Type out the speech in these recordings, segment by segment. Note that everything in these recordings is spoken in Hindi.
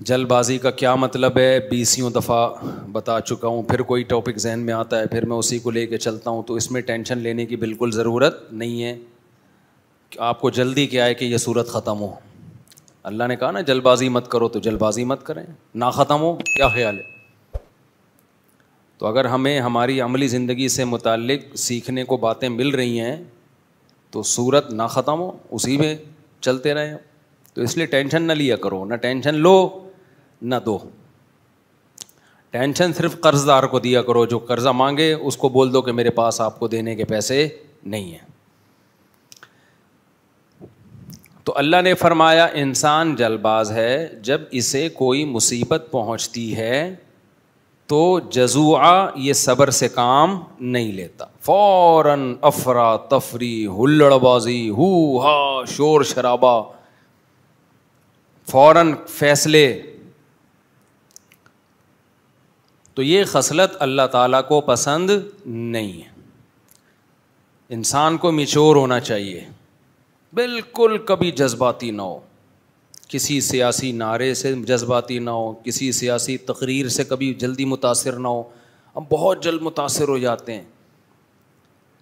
जल्दबाजी का क्या मतलब है बीसियों दफ़ा बता चुका हूँ फिर कोई टॉपिक जहन में आता है फिर मैं उसी को लेके चलता हूँ तो इसमें टेंशन लेने की बिल्कुल ज़रूरत नहीं है आपको जल्दी क्या है कि यह सूरत ख़त्म हो अल्लाह ने कहा ना जल्दबाजी मत करो तो जल्दबाजी मत करें ना ख़त्म हो क्या ख्याल है तो अगर हमें हमारी अमली ज़िंदगी से मुतक सीखने को बातें मिल रही हैं तो सूरत ना ख़त्म हो उसी में चलते रहें तो इसलिए टेंशन ना लिया करो ना टेंशन लो ना दो टेंशन सिर्फ कर्ज़दार को दिया करो जो कर्ज़ा मांगे उसको बोल दो कि मेरे पास आपको देने के पैसे नहीं हैं तो अल्लाह ने फरमाया इंसान जलबाज है जब इसे कोई मुसीबत पहुंचती है तो जजुआ ये सब्र से काम नहीं लेता फ़ौर अफरा तफरी हुल्लड़बाजी हु शोर शराबा फ़ौर फैसले तो ये खसलत अल्लाह ताला को पसंद नहीं है इंसान को मिचोर होना चाहिए बिल्कुल कभी जज्बाती ना हो किसी सियासी नारे से जज्बाती ना हो किसी सियासी तकरीर से कभी जल्दी मुतासर ना हो हम बहुत जल्द मुतासर हो जाते हैं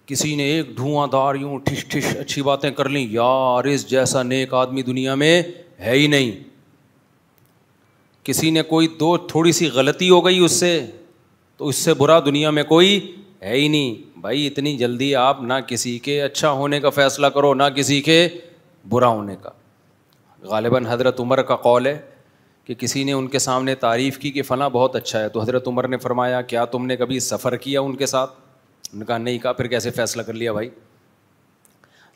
किसी ने एक धुआंधार यूँ ठिश ठिश अच्छी बातें कर ली यार इस जैसा नेक आदमी दुनिया में है ही नहीं किसी ने कोई दो थोड़ी सी गलती हो गई उससे तो उससे बुरा दुनिया में कोई है ही नहीं भाई इतनी जल्दी आप ना किसी के अच्छा होने का फ़ैसला करो ना किसी के बुरा होने का गालिबा हज़रत उमर का कौल है कि किसी ने उनके सामने तारीफ़ की कि फ़ला बहुत अच्छा है तो हज़रत उमर ने फरमाया क्या तुमने कभी सफ़र किया उनके साथ उनका नहीं कहा फिर कैसे फ़ैसला कर लिया भाई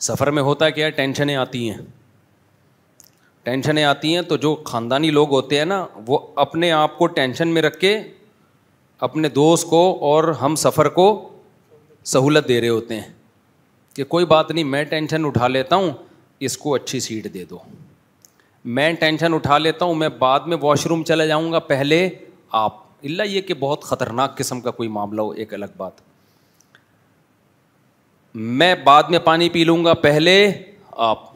सफ़र में होता क्या है टेंशनें आती हैं टेंशनें आती हैं तो जो ख़ानदानी लोग होते हैं ना वो अपने आप को टेंशन में रख के अपने दोस्त को और हम सफ़र को सहूलत दे रहे होते हैं कि कोई बात नहीं मैं टेंशन उठा लेता हूँ इसको अच्छी सीट दे दो मैं टेंशन उठा लेता हूँ मैं बाद में वॉशरूम चला जाऊँगा पहले आप इल्ला ये कि बहुत ख़तरनाक किस्म का कोई मामला हो एक अलग बात मैं बाद में पानी पी लूँगा पहले आप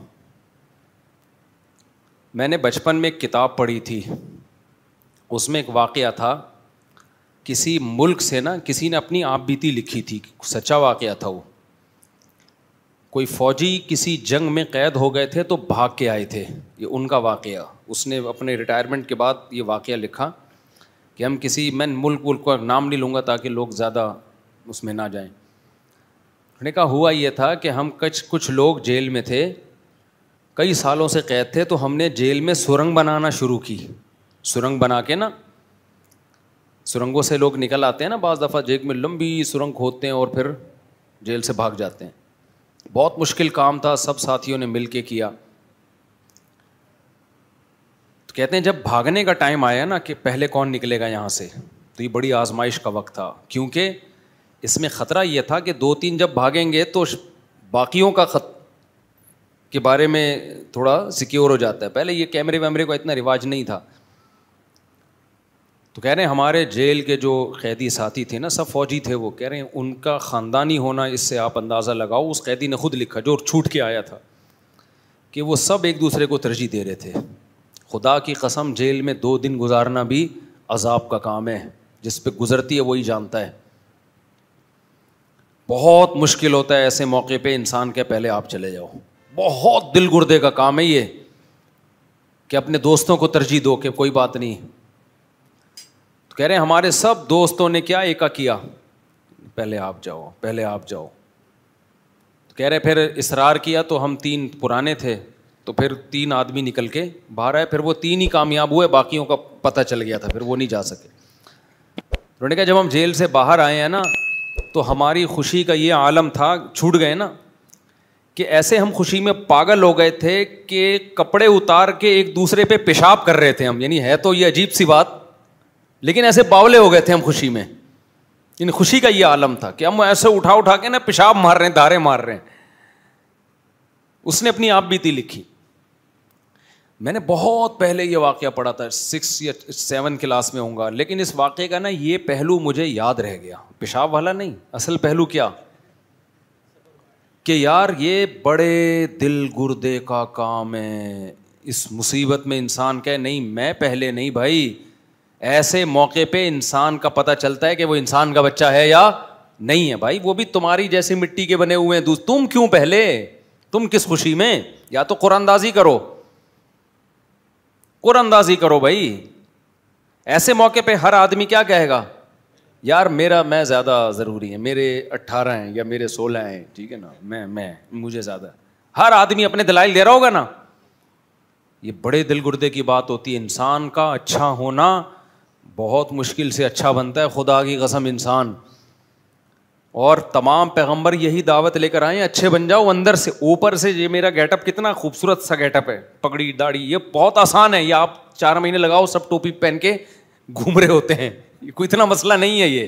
मैंने बचपन में एक किताब पढ़ी थी उसमें एक वाक़ था किसी मुल्क से ना किसी ने अपनी आप बीती लिखी थी सच्चा वाक़ था वो कोई फौजी किसी जंग में कैद हो गए थे तो भाग के आए थे ये उनका वाक़ उसने अपने रिटायरमेंट के बाद ये वाक़ लिखा कि हम किसी मैं मुल्क मुल्क का नाम नहीं लूँगा ताकि लोग ज़्यादा उसमें ना जाएं उन्होंने कहा हुआ ये था कि हम कुछ कुछ लोग जेल में थे कई सालों से कैद थे तो हमने जेल में सुरंग बनाना शुरू की सुरंग बना के ना सुरंगों से लोग निकल आते हैं ना बज़ दफ़ा जेल में लंबी सुरंग खोदते हैं और फिर जेल से भाग जाते हैं बहुत मुश्किल काम था सब साथियों ने मिल के किया तो कहते हैं जब भागने का टाइम आया ना कि पहले कौन निकलेगा यहाँ से तो ये बड़ी आजमाइश का वक्त था क्योंकि इसमें ख़तरा यह था कि दो तीन जब भागेंगे तो बाकियों का खत के बारे में थोड़ा सिक्योर हो जाता है पहले ये कैमरे वैमरे का इतना रिवाज नहीं था तो कह रहे हैं हमारे जेल के जो कैदी साथी थे ना सब फौजी थे वो कह रहे हैं उनका ख़ानदानी होना इससे आप अंदाज़ा लगाओ उस कैदी ने खुद लिखा जो छूट के आया था कि वो सब एक दूसरे को तरजीह दे रहे थे खुदा की कसम जेल में दो दिन गुजारना भी अजाब का काम है जिस पर गुजरती है वही जानता है बहुत मुश्किल होता है ऐसे मौके पर इंसान के पहले आप चले जाओ बहुत दिल गुर्दे का काम है ये कि अपने दोस्तों को तरजीह दो कि कोई बात नहीं तो कह रहे हैं हमारे सब दोस्तों ने क्या एका किया पहले आप जाओ पहले आप जाओ तो कह रहे फिर इसरार किया तो हम तीन पुराने थे तो फिर तीन आदमी निकल के बाहर आए फिर वो तीन ही कामयाब हुए बाकियों का पता चल गया था फिर वो नहीं जा सके तो उन्होंने कहा जब हम जेल से बाहर आए हैं ना तो हमारी खुशी का ये आलम था छूट गए ना कि ऐसे हम खुशी में पागल हो गए थे कि कपड़े उतार के एक दूसरे पे पेशाब कर रहे थे हम यानी है तो ये अजीब सी बात लेकिन ऐसे बावले हो गए थे हम खुशी में इन खुशी का ये आलम था कि हम ऐसे उठा उठा के ना पेशाब मार रहे हैं धारे मार रहे हैं उसने अपनी आप बीती लिखी मैंने बहुत पहले यह वाक्य पढ़ा था सिक्स या सेवन क्लास में होऊंगा लेकिन इस वाक्य का ना ये पहलू मुझे याद रह गया पेशाब वाला नहीं असल पहलू क्या कि यार ये बड़े दिल गुर्दे का काम है इस मुसीबत में इंसान कहे नहीं मैं पहले नहीं भाई ऐसे मौके पे इंसान का पता चलता है कि वो इंसान का बच्चा है या नहीं है भाई वो भी तुम्हारी जैसी मिट्टी के बने हुए हैं तुम क्यों पहले तुम किस खुशी में या तो कुरानदाजी करो कुरानदाजी करो भाई ऐसे मौके पे हर आदमी क्या कहेगा यार मेरा मैं ज़्यादा ज़रूरी है मेरे अट्ठारह हैं या मेरे सोलह हैं ठीक है ना मैं मैं मुझे ज़्यादा हर आदमी अपने दलाई दे रहा होगा ना ये बड़े दिल गुर्दे की बात होती है इंसान का अच्छा होना बहुत मुश्किल से अच्छा बनता है खुदा की कसम इंसान और तमाम पैगंबर यही दावत लेकर आए अच्छे बन जाओ अंदर से ऊपर से ये मेरा गेटअप कितना खूबसूरत सा गेटअप है पगड़ी दाढ़ी ये बहुत आसान है ये आप चार महीने लगाओ सब टोपी पहन के घूम रहे होते हैं कोई इतना मसला नहीं है ये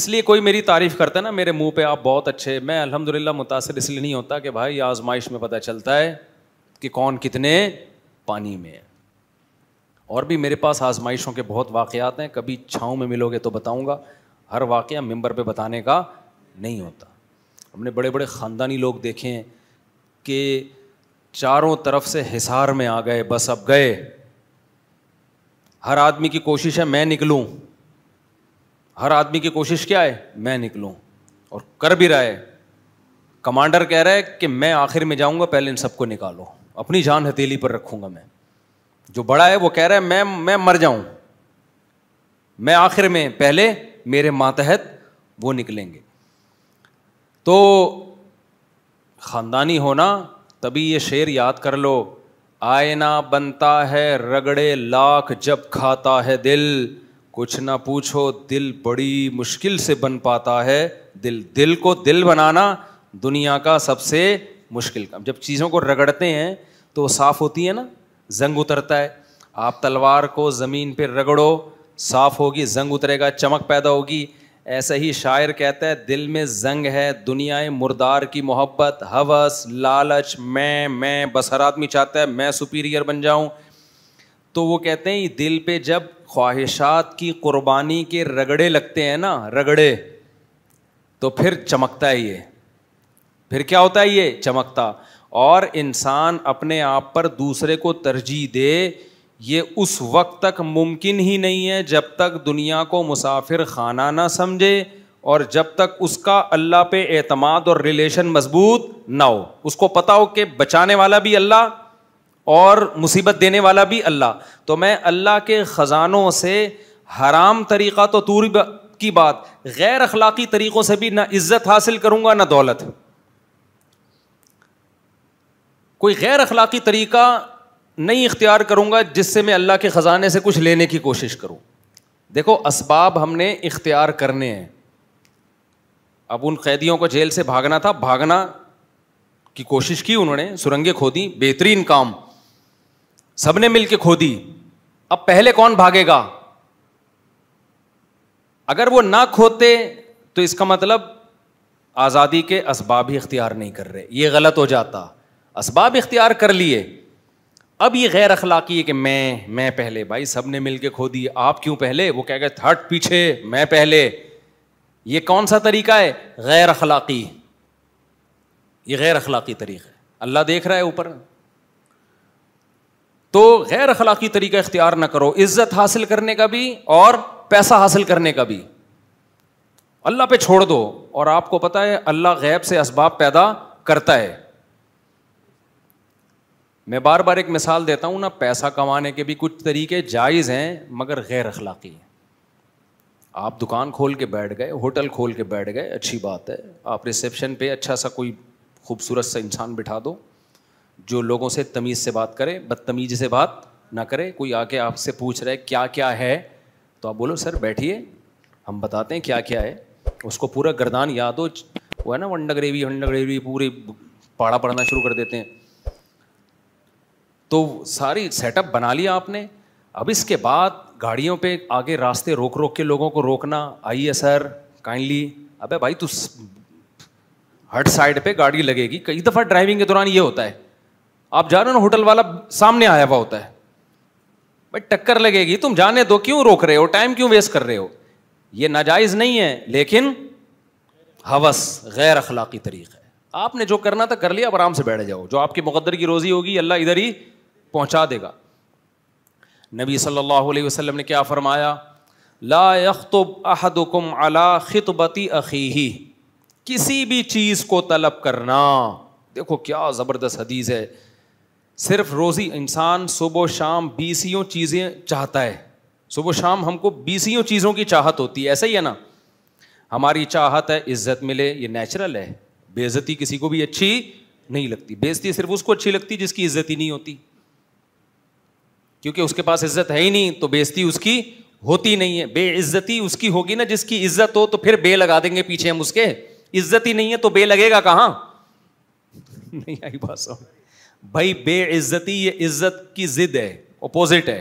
इसलिए कोई मेरी तारीफ करता है ना मेरे मुंह पे आप बहुत अच्छे मैं अल्हम्दुलिल्लाह मुतासर इसलिए नहीं होता कि भाई आजमाइश में पता चलता है कि कौन कितने पानी में है और भी मेरे पास आजमाइशों के बहुत वाक़ात हैं कभी छाँव में मिलोगे तो बताऊँगा हर वाक़ मंबर पर बताने का नहीं होता हमने बड़े बड़े ख़ानदानी लोग देखे हैं कि चारों तरफ से हिसार में आ गए बस अब गए हर आदमी की कोशिश है मैं निकलूं हर आदमी की कोशिश क्या है मैं निकलूं और कर भी रहा है कमांडर कह रहा है कि मैं आखिर में जाऊंगा पहले इन सबको निकालो अपनी जान हथेली पर रखूंगा मैं जो बड़ा है वो कह रहा है मैं मैं मर जाऊं मैं आखिर में पहले मेरे मातहत वो निकलेंगे तो ख़ानदानी होना तभी ये शेर याद कर लो आयना बनता है रगड़े लाख जब खाता है दिल कुछ ना पूछो दिल बड़ी मुश्किल से बन पाता है दिल दिल को दिल बनाना दुनिया का सबसे मुश्किल काम जब चीज़ों को रगड़ते हैं तो साफ़ होती है ना जंग उतरता है आप तलवार को ज़मीन पर रगड़ो साफ होगी जंग उतरेगा चमक पैदा होगी ऐसा ही शायर कहता है दिल में जंग है दुनियाए मुर्दार की मोहब्बत हवस लालच मैं मैं बस हर आदमी चाहता है मैं सुपीरियर बन जाऊं तो वो कहते हैं दिल पे जब ख्वाहिशात की कुर्बानी के रगड़े लगते हैं ना रगड़े तो फिर चमकता है ये फिर क्या होता है ये चमकता और इंसान अपने आप पर दूसरे को तरजीह दे ये उस वक्त तक मुमकिन ही नहीं है जब तक दुनिया को मुसाफिर खाना ना समझे और जब तक उसका अल्लाह पे एतमाद और रिलेशन मजबूत ना हो उसको पता हो कि बचाने वाला भी अल्लाह और मुसीबत देने वाला भी अल्लाह तो मैं अल्लाह के ख़जानों से हराम तरीक़ा तो दूर की बात गैर अखलाक़ी तरीक़ों से भी ना इज़्ज़त हासिल करूँगा ना दौलत कोई गैर अखलाकी तरीका नहीं इख्तियार करूंगा जिससे मैं अल्लाह के ख़जाने से कुछ लेने की कोशिश करूं देखो इसबाब हमने इख्तियार करने हैं अब उन कैदियों को जेल से भागना था भागना की कोशिश की उन्होंने सुरंगें खोदी बेहतरीन काम सबने मिल के खोदी अब पहले कौन भागेगा अगर वो ना खोते तो इसका मतलब आज़ादी के असबाब ही इख्तियार नहीं कर रहे ये गलत हो जाता इसबाब इख्तियार कर लिए अब ये गैर अखलाकी है कि मैं मैं पहले भाई सब ने मिल के खो दिए आप क्यों पहले वो क्या कहते हट पीछे मैं पहले ये कौन सा तरीका है गैर अखलाकी ये गैर अखलाकी तरीका है अल्लाह देख रहा है ऊपर तो गैर अखलाकी तरीका इख्तियार ना करो इज्जत हासिल करने का भी और पैसा हासिल करने का भी अल्लाह पे छोड़ दो और आपको पता है अल्लाह गैब से इसबाब पैदा करता है मैं बार बार एक मिसाल देता हूँ ना पैसा कमाने के भी कुछ तरीके जायज़ हैं मगर गैर अखलाक़ी हैं आप दुकान खोल के बैठ गए होटल खोल के बैठ गए अच्छी बात है आप रिसेप्शन पे अच्छा सा कोई खूबसूरत सा इंसान बिठा दो जो लोगों से तमीज़ से बात करे बदतमीज़ी से बात ना करे कोई आके आपसे पूछ रहा है क्या क्या है तो आप बोलो सर बैठिए हम बताते हैं क्या क्या है उसको पूरा गर्दान याद हो वो है ना अंडा ग्रेवी अंडा ग्रेवी पूरी पाड़ा पढ़ना शुरू कर देते हैं तो सारी सेटअप बना लिया आपने अब इसके बाद गाड़ियों पे आगे रास्ते रोक रोक के लोगों को रोकना आइए सर काइंडली अबे भाई तू हर साइड पे गाड़ी लगेगी कई दफ़ा ड्राइविंग के दौरान ये होता है आप जा रहे हो ना होटल वाला सामने आया हुआ होता है भाई टक्कर लगेगी तुम जाने दो क्यों रोक रहे हो टाइम क्यों वेस्ट कर रहे हो ये नाजायज़ नहीं है लेकिन हवस गैर अखलाकी तरीक है आपने जो करना था कर लिया अब आराम से बैठ जाओ जो आपके मुकदर की रोज़ी होगी अल्लाह इधर ही पहुंचा देगा नबी सल्लल्लाहु अलैहि वसल्लम ने क्या फरमाया ला यखतुब अहदुकुम अला खितबती अखी किसी भी चीज़ को तलब करना देखो क्या ज़बरदस्त हदीस है सिर्फ रोज़ी इंसान सुबह शाम बीसियों चीज़ें चाहता है सुबह शाम हमको बीसियों चीज़ों की चाहत होती है ऐसा ही है ना हमारी चाहत है इज्जत मिले ये नेचुरल है बेइज्जती किसी को भी अच्छी नहीं लगती बेइज्जती सिर्फ उसको अच्छी लगती जिसकी इज्जत ही नहीं होती क्योंकि उसके पास इज्जत है ही नहीं तो बेइज्जती उसकी होती नहीं है बेइज्जती उसकी होगी ना जिसकी इज्जत हो तो फिर बे लगा देंगे पीछे हम उसके इज्जत ही नहीं है तो बे लगेगा कहाँ नहीं आई बात समझ भाई बेइज्जती ये इज्जत की जिद है अपोजिट है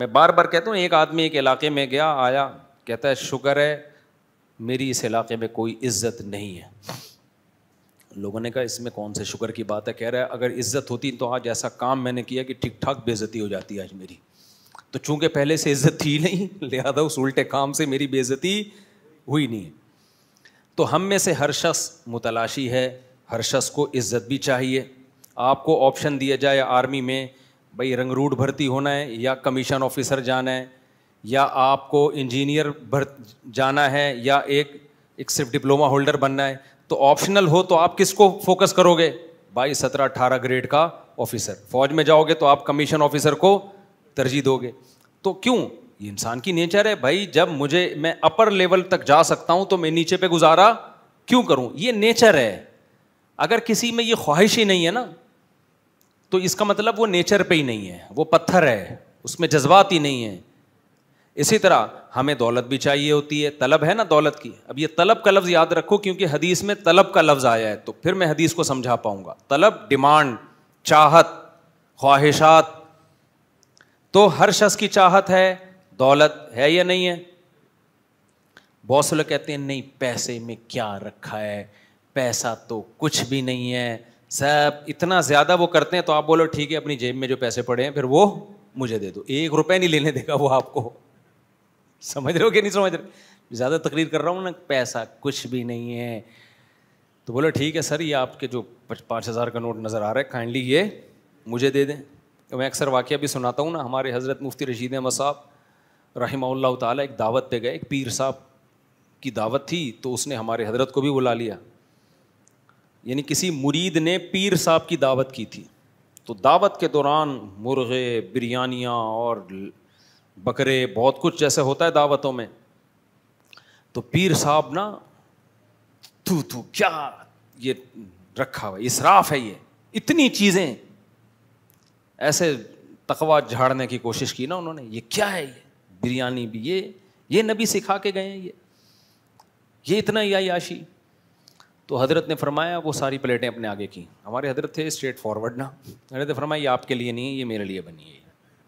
मैं बार बार कहता हूँ एक आदमी एक इलाके में गया आया कहता है शुक्र है मेरी इस इलाके में कोई इज्जत नहीं है लोगों ने कहा इसमें कौन से शुक्र की बात है कह रहा है अगर इज्जत होती तो आज ऐसा काम मैंने किया कि ठीक ठाक बेजती हो जाती आज मेरी तो चूंकि पहले से इज्जत थी नहीं लिहाजा उस उल्टे काम से मेरी बेजती हुई नहीं है तो हम में से हर शख्स मुतलाशी है हर शख्स को इज्जत भी चाहिए आपको ऑप्शन दिया जाए आर्मी में भाई रंगरूट भर्ती होना है या कमीशन ऑफिसर जाना है या आपको इंजीनियर भर जाना है या एक एक सिर्फ डिप्लोमा होल्डर बनना है तो ऑप्शनल हो तो आप किसको फोकस करोगे बाईस सत्रह अठारह ग्रेड का ऑफिसर फौज में जाओगे तो आप कमीशन ऑफिसर को तरजीह दोगे तो क्यों ये इंसान की नेचर है भाई जब मुझे मैं अपर लेवल तक जा सकता हूं तो मैं नीचे पे गुजारा क्यों करूं ये नेचर है अगर किसी में ये ख्वाहिश ही नहीं है ना तो इसका मतलब वो नेचर पे ही नहीं है वो पत्थर है उसमें जज्बात ही नहीं है इसी तरह हमें दौलत भी चाहिए होती है तलब है ना दौलत की अब ये तलब का लफ्ज़ याद रखो क्योंकि हदीस में तलब का लफ्ज़ आया है तो फिर मैं हदीस को समझा पाऊंगा तलब डिमांड चाहत ख्वाहिशात तो हर शख्स की चाहत है दौलत है या नहीं है बहुत से लोग कहते हैं नहीं पैसे में क्या रखा है पैसा तो कुछ भी नहीं है सब इतना ज़्यादा वो करते हैं तो आप बोलो ठीक है अपनी जेब में जो पैसे पड़े हैं फिर वो मुझे दे दो एक रुपए नहीं लेने देगा वो आपको समझ रहे हो कि नहीं समझ रहे ज़्यादा तकरीर कर रहा हूँ ना पैसा कुछ भी नहीं है तो बोले ठीक है सर ये आपके जो पाँच हज़ार का नोट नज़र आ रहा है काइंडली ये मुझे दे दें तो मैं अक्सर वाक़ भी सुनाता हूँ ना हमारे हज़रत मुफ्ती रशीद अहमद साहब रही ताला एक दावत पे गए एक पीर साहब की दावत थी तो उसने हमारे हजरत को भी बुला लिया यानी किसी मुरीद ने पीर साहब की दावत की थी तो दावत के दौरान मुर्गे बिरयानियाँ और बकरे बहुत कुछ जैसे होता है दावतों में तो पीर साहब ना तू तू क्या ये रखा हुआ इसराफ है ये इतनी चीज़ें ऐसे तकवा झाड़ने की कोशिश की ना उन्होंने ये क्या है ये बिरयानी भी ये ये नबी सिखा के गए हैं ये ये इतना ही याशी तो हजरत ने फरमाया वो सारी प्लेटें अपने आगे की हमारे हजरत थे स्ट्रेट फॉरवर्ड ना हजरत ने फरमाया ये आपके लिए नहीं है ये मेरे लिए बनी है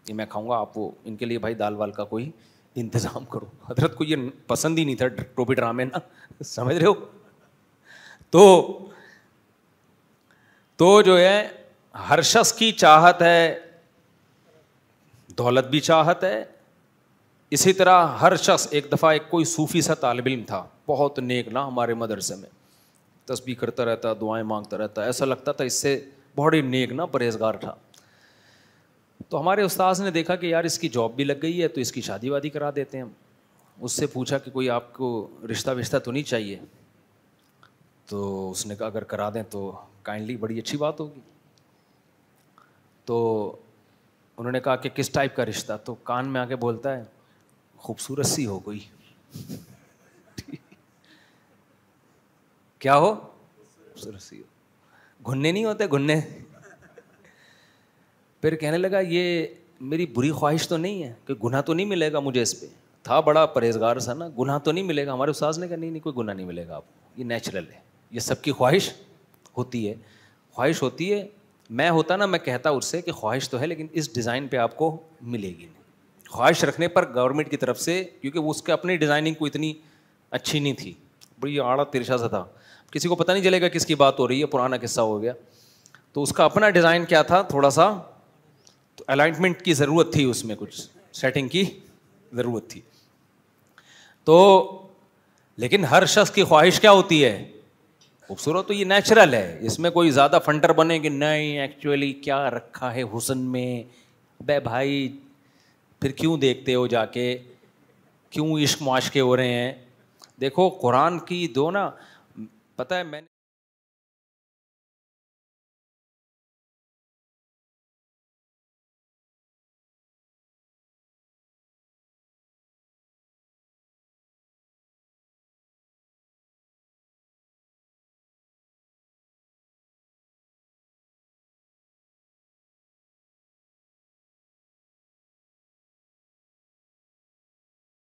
ये मैं खाऊंगा आप वो इनके लिए भाई दाल वाल का कोई इंतज़ाम करो हजरत को ये पसंद ही नहीं था टोपी ड्रामे ना समझ रहे हो तो तो जो है हर शख्स की चाहत है दौलत भी चाहत है इसी तरह हर शख्स एक दफ़ा एक कोई सूफ़ी सा तालब इम था बहुत नेक ना हमारे मदरसे में तस्बी करता रहता दुआएं मांगता रहता ऐसा लगता था इससे बहुत ही नेक ना परहेजगार था तो हमारे उस्ताद ने देखा कि यार इसकी जॉब भी लग गई है तो इसकी शादी वादी करा देते हैं उससे पूछा कि कोई आपको रिश्ता विश्ता तो नहीं चाहिए तो उसने कहा अगर करा दें तो काइंडली बड़ी अच्छी बात होगी तो उन्होंने कहा कि किस टाइप का रिश्ता तो कान में आके बोलता है खूबसूरत सी हो कोई क्या हो खूबसूरत सी हो घुन्ने नहीं होते घुन्ने फिर कहने लगा ये मेरी बुरी ख्वाहिश तो नहीं है कि गुना तो नहीं मिलेगा मुझे इस पर था बड़ा परहेजगार सा ना गुना तो नहीं मिलेगा हमारे उसाज ने कहा नहीं नहीं कोई गुना नहीं मिलेगा आपको ये नेचुरल है ये सबकी ख्वाहिश होती है ख्वाहिश होती है मैं होता ना मैं कहता उससे कि ख्वाहिश तो है लेकिन इस डिज़ाइन पर आपको मिलेगी नहीं ख्वाहिश रखने पर गवर्नमेंट की तरफ से क्योंकि वो उसके अपनी डिज़ाइनिंग को इतनी अच्छी नहीं थी बड़ी आड़ा तिरछा सा था किसी को पता नहीं चलेगा किसकी बात हो रही है पुराना किस्सा हो गया तो उसका अपना डिज़ाइन क्या था थोड़ा सा तो अलाइंटमेंट की ज़रूरत थी उसमें कुछ सेटिंग की ज़रूरत थी तो लेकिन हर शख्स की ख्वाहिश क्या होती है खूबसूरत तो ये नेचुरल है इसमें कोई ज़्यादा फंडर बने कि नहीं एक्चुअली क्या रखा है हुसन में बे भाई फिर क्यों देखते हो जाके क्यों इश्क मुआशके हो रहे हैं देखो कुरान की दो ना पता है मैंने